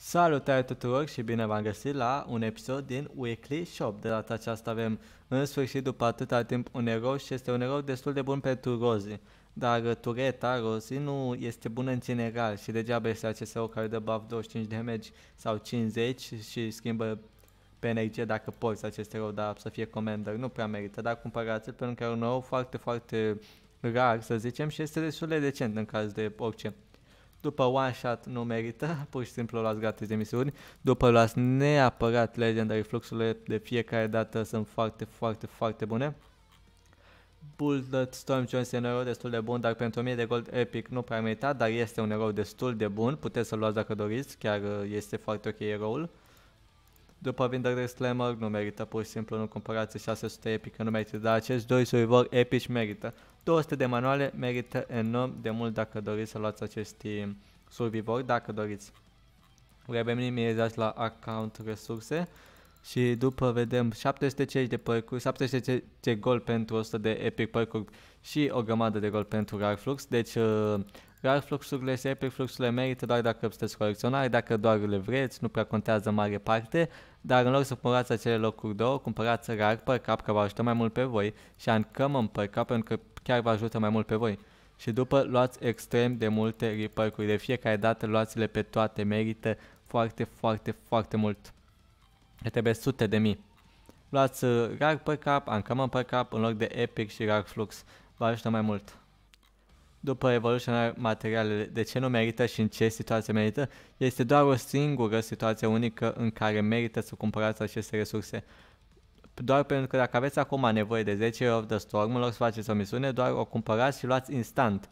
Salutare tuturor și bine v-am găsit la un episod din Weekly Shop. De data aceasta avem în sfârșit după atâta timp un erou și este un erou destul de bun pentru Rozi. Dar tureta Rozi nu este bună în general și degeaba este acest erou care dă buff 25 de damage sau 50 și schimbă pe energie dacă poți acest erou, dar să fie commander nu prea merită, dar cumpărați-l pentru că e un erou foarte, foarte rar să zicem și este destul de decent în caz de orice. După One Shot nu merită, pur și simplu luați gratis de misiuni. După luați neapărat Legendary, fluxurile de fiecare dată sunt foarte, foarte, foarte bune. Bullet Storm Jones e un erou destul de bun, dar pentru 1000 de gold epic nu prea merita, dar este un erou destul de bun, puteți să-l luați dacă doriți, chiar uh, este foarte ok eroul. După vindere Slammer nu merită, pur și simplu nu comparație 600 epică nu merită, dar acești doi survivor epici merită. 200 de manuale merită enorm de mult dacă doriți să luați acești eh, survivor, dacă doriți. Revenim imediat la account resurse și după vedem 750 de parcuri, 750 de gol pentru 100 de epic parcuri și o grămadă de gol pentru Rarflux, deci eh, Rar fluxurile se pe fluxurile merită doar dacă sunteți colecționari, dacă doar le vreți, nu prea contează mare parte, dar în loc să cumpărați acele locuri două, cumpărați rar per cap, că vă ajută mai mult pe voi și ancămăm per cap pentru că chiar vă ajută mai mult pe voi. Și după luați extrem de multe repercuri, de fiecare dată luați-le pe toate, merită foarte, foarte, foarte mult. Că trebuie sute de mii. Luați uh, rar per cap, ancămăm per cap, în loc de epic și rar flux, vă ajută mai mult după evoluția materialele, de ce nu merită și în ce situație merită, este doar o singură situație unică în care merită să cumpărați aceste resurse. Doar pentru că dacă aveți acum nevoie de 10 of de storm, în loc să faceți o misiune, doar o cumpărați și luați instant.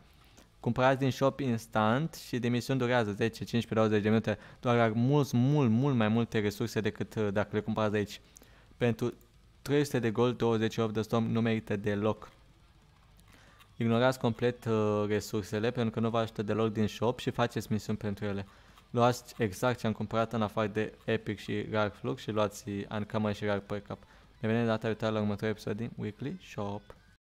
Cumpărați din shop instant și de misiuni durează 10, 15, 20 de minute, doar mult, mult, mult mai multe resurse decât uh, dacă le cumpărați aici. Pentru 300 de gold, 28 de storm nu merită deloc. Ignorați complet uh, resursele pentru că nu vă ajută deloc din shop și faceți misiuni pentru ele. Luați exact ce am cumpărat în afară de Epic și Rare Flux și luați Uncommon și Rare Perk Up. Ne vedem data viitoare la următorul episod din Weekly Shop.